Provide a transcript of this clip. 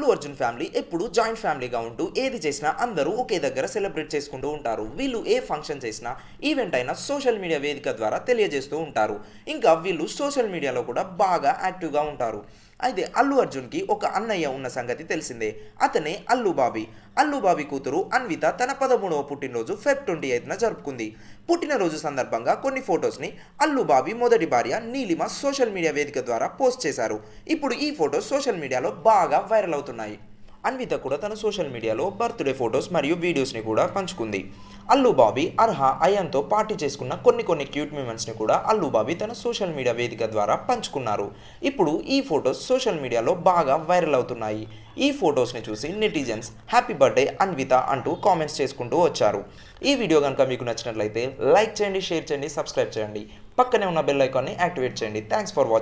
Allu Arjun family ఎప్పుడు joint ఫ్యామిలీగా ఉంటూ ఏది చేసినా అందరూ ఒకే దగ్గర సెలబ్రేట్ చేసుకుంటూ ఉంటారు వీళ్ళు ఏ ఫంక్షన్ చేసినా ఈవెంట్ అయినా సోషల్ మీడియా వేదిక ద్వారా తెలియజేస్తూ ఉంటారు ఇంకా వీళ్ళు సోషల్ మీడియాలో కూడా బాగా యాక్టివ్గా ఉంటారు అయితే అల్లు అర్జున్కి ఒక అన్నయ్య ఉన్న సంగతి తెలిసిందే అతనే అల్లు బాబీ అల్లు బాబీ కూతురు అన్విత తన పదమూడవ పుట్టినరోజు ఫెబ్ ట్వంటీ ఎయిత్న జరుపుకుంది పుట్టినరోజు సందర్భంగా కొన్ని ఫొటోస్ని అల్లు బాబీ మొదటి భార్య నీలిమ సోషల్ మీడియా వేదిక ద్వారా పోస్ట్ చేశారు ఇప్పుడు ఈ ఫొటోస్ సోషల్ మీడియాలో బాగా వైరల్ అవుతున్నాయి అన్విత కూడా తన సోషల్ మీడియాలో బర్త్డే ఫొటోస్ మరియు వీడియోస్ని కూడా పంచుకుంది అల్లు బాబీ అర్హ అయాన్తో పార్టీ చేసుకున్న కొన్ని కొన్ని క్యూట్ మూమెంట్స్ని కూడా అల్లు బాబీ తన సోషల్ మీడియా వేదిక ద్వారా పంచుకున్నారు ఇప్పుడు ఈ ఫొటోస్ సోషల్ మీడియాలో బాగా వైరల్ అవుతున్నాయి ఈ ఫొటోస్ని చూసి నెటిజన్స్ హ్యాపీ బర్త్డే అన్విత అంటూ కామెంట్స్ చేసుకుంటూ వచ్చారు ఈ వీడియో కనుక మీకు నచ్చినట్లయితే లైక్ చేయండి షేర్ చేయండి సబ్స్క్రైబ్ చేయండి పక్కనే ఉన్న బెల్ ఐకాన్ని యాక్టివేట్ చేయండి థ్యాంక్స్ ఫర్ వాచింగ్